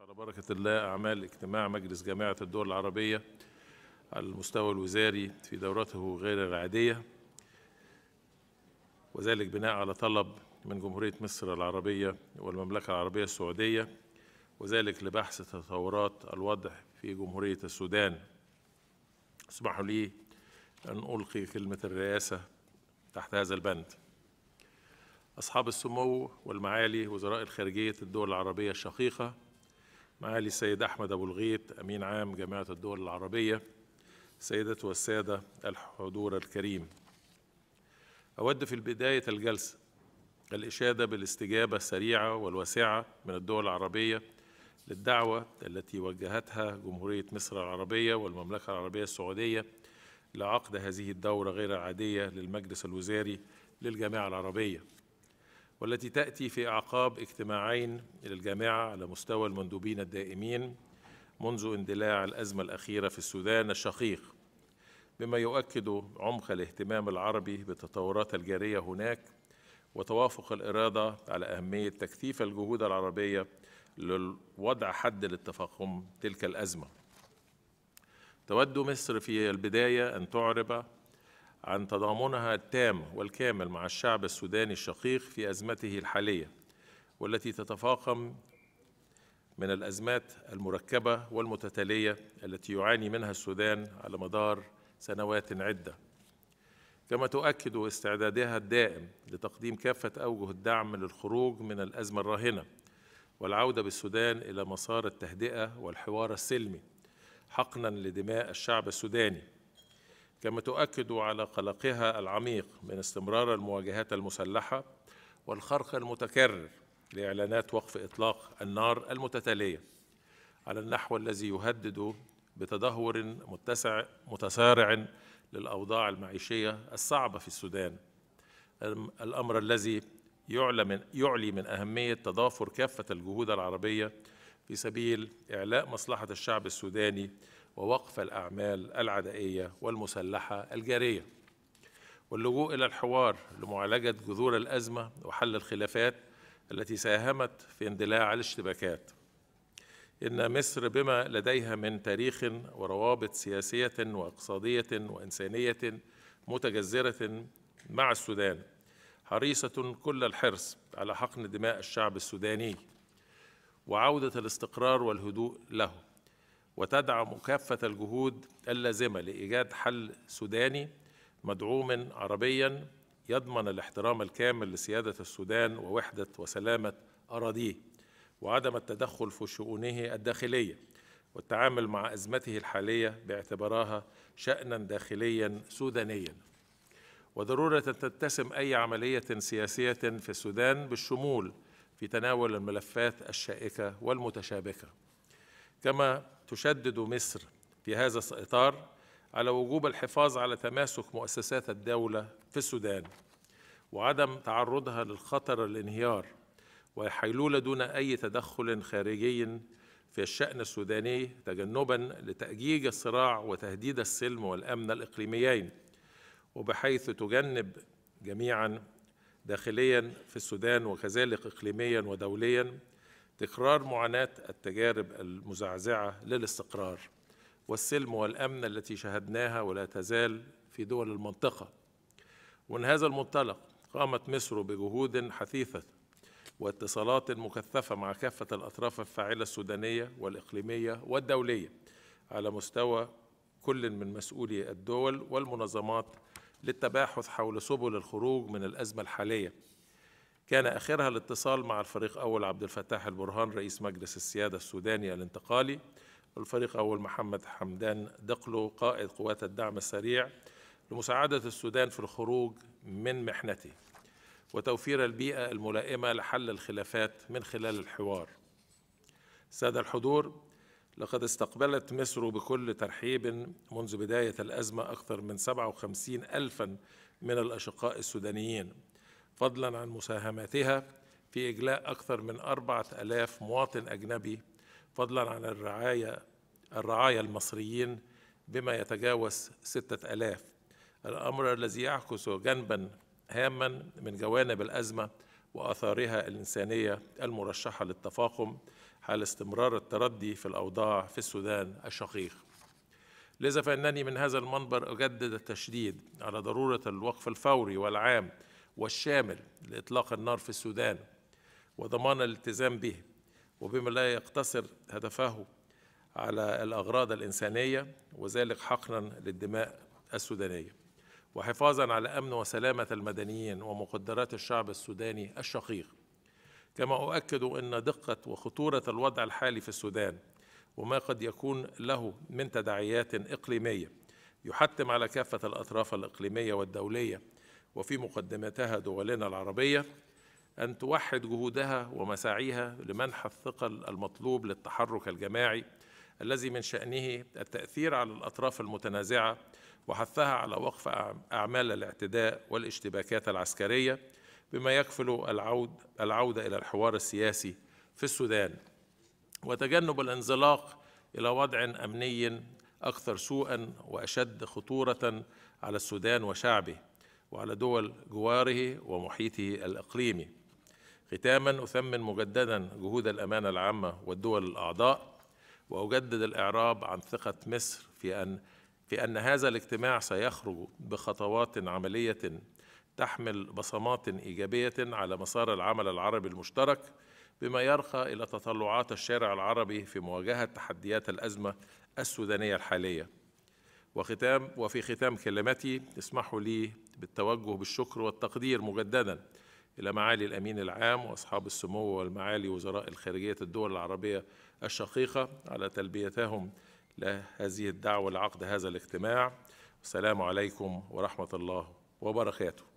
على بركة الله أعمال اجتماع مجلس جامعة الدول العربية على المستوى الوزاري في دورته غير العادية وذلك بناء على طلب من جمهورية مصر العربية والمملكة العربية السعودية وذلك لبحث تطورات الوضع في جمهورية السودان اسمحوا لي أن ألقي كلمة الرئاسة تحت هذا البند أصحاب السمو والمعالي وزراء الخارجية الدول العربية الشقيقة معالي السيد أحمد أبو الغيط أمين عام جامعة الدول العربية سيدة والسادة الحضور الكريم أود في بداية الجلسة الإشادة بالاستجابة السريعة والواسعة من الدول العربية للدعوة التي وجهتها جمهورية مصر العربية والمملكة العربية السعودية لعقد هذه الدورة غير العادية للمجلس الوزاري للجامعة العربية والتي تأتي في أعقاب اجتماعين للجامعة على مستوى المندوبين الدائمين منذ اندلاع الأزمة الأخيرة في السودان الشقيق بما يؤكد عمق الاهتمام العربي بالتطورات الجارية هناك وتوافق الإرادة على أهمية تكثيف الجهود العربية لوضع حد للتفاقم تلك الأزمة تود مصر في البداية أن تعرب عن تضامنها التام والكامل مع الشعب السوداني الشقيق في أزمته الحالية والتي تتفاقم من الأزمات المركبة والمتتالية التي يعاني منها السودان على مدار سنوات عدة كما تؤكد استعدادها الدائم لتقديم كافة أوجه الدعم للخروج من الأزمة الراهنة والعودة بالسودان إلى مسار التهدئة والحوار السلمي حقنا لدماء الشعب السوداني كما تؤكد على قلقها العميق من استمرار المواجهات المسلحة والخرق المتكرر لإعلانات وقف إطلاق النار المتتالية على النحو الذي يهدد بتدهور متسع متسارع للأوضاع المعيشية الصعبة في السودان الأمر الذي يعلى من, يعلي من أهمية تضافر كافة الجهود العربية في سبيل إعلاء مصلحة الشعب السوداني ووقف الأعمال العدائية والمسلحة الجارية واللجوء إلى الحوار لمعالجة جذور الأزمة وحل الخلافات التي ساهمت في اندلاع الاشتباكات إن مصر بما لديها من تاريخ وروابط سياسية واقتصادية وإنسانية متجذرة مع السودان حريصة كل الحرص على حقن دماء الشعب السوداني وعودة الاستقرار والهدوء له وتدعم كافة الجهود اللازمة لإيجاد حل سوداني مدعوم عربيا يضمن الاحترام الكامل لسيادة السودان ووحدة وسلامة أراضيه وعدم التدخل في شؤونه الداخلية والتعامل مع أزمته الحالية باعتبارها شأنا داخليا سودانيا وضرورة أن تتسم أي عملية سياسية في السودان بالشمول في تناول الملفات الشائكة والمتشابكة كما تشدد مصر في هذا الإطار على وجوب الحفاظ على تماسك مؤسسات الدولة في السودان وعدم تعرضها للخطر الانهيار والحيلولة دون أي تدخل خارجي في الشأن السوداني تجنبا لتأجيج الصراع وتهديد السلم والأمن الإقليميين وبحيث تجنب جميعا داخليا في السودان وكذلك إقليميا ودوليا تكرار معاناة التجارب المزعزعة للاستقرار والسلم والأمن التي شهدناها ولا تزال في دول المنطقة ومن هذا المنطلق قامت مصر بجهود حثيثة واتصالات مكثفة مع كافة الأطراف الفاعلة السودانية والإقليمية والدولية على مستوى كل من مسؤولي الدول والمنظمات للتباحث حول سبل الخروج من الأزمة الحالية كان آخرها الاتصال مع الفريق أول عبد الفتاح البرهان رئيس مجلس السيادة السوداني الانتقالي والفريق أول محمد حمدان دقلو قائد قوات الدعم السريع لمساعدة السودان في الخروج من محنته وتوفير البيئة الملائمة لحل الخلافات من خلال الحوار سادة الحضور لقد استقبلت مصر بكل ترحيب منذ بداية الأزمة أكثر من 57 ألفا من الأشقاء السودانيين فضلا عن مساهماتها في إجلاء أكثر من أربعة ألاف مواطن أجنبي فضلا عن الرعاية الرعايا المصريين بما يتجاوز ستة ألاف الأمر الذي يعكس جنبا هاما من جوانب الأزمة وآثارها الإنسانية المرشحة للتفاقم حال استمرار التردي في الأوضاع في السودان الشقيق لذا فإنني من هذا المنبر أجدد التشديد على ضرورة الوقف الفوري والعام والشامل لإطلاق النار في السودان وضمان الالتزام به وبما لا يقتصر هدفه على الأغراض الإنسانية وذلك حقنا للدماء السودانية وحفاظا على أمن وسلامة المدنيين ومقدرات الشعب السوداني الشقيق كما أؤكد أن دقة وخطورة الوضع الحالي في السودان وما قد يكون له من تداعيات إقليمية يحتم على كافة الأطراف الإقليمية والدولية وفي مقدمتها دولنا العربية أن توحد جهودها ومساعيها لمنح الثقل المطلوب للتحرك الجماعي الذي من شأنه التأثير على الأطراف المتنازعة وحثها على وقف أعمال الاعتداء والاشتباكات العسكرية بما يكفل العود العودة إلى الحوار السياسي في السودان وتجنب الانزلاق إلى وضع أمني أكثر سوءا وأشد خطورة على السودان وشعبه وعلى دول جواره ومحيطه الإقليمي ختاما أثمن مجددا جهود الأمانة العامة والدول الأعضاء وأجدد الإعراب عن ثقة مصر في أن في أن هذا الاجتماع سيخرج بخطوات عملية تحمل بصمات إيجابية على مسار العمل العربي المشترك بما يرقى إلى تطلعات الشارع العربي في مواجهة تحديات الأزمة السودانية الحالية وختام وفي ختام كلمتي اسمحوا لي بالتوجه بالشكر والتقدير مجددا إلى معالي الأمين العام وأصحاب السمو والمعالي وزراء الخارجية الدول العربية الشقيقة على تلبيتهم لهذه الدعوة لعقد هذا الاجتماع والسلام عليكم ورحمة الله وبركاته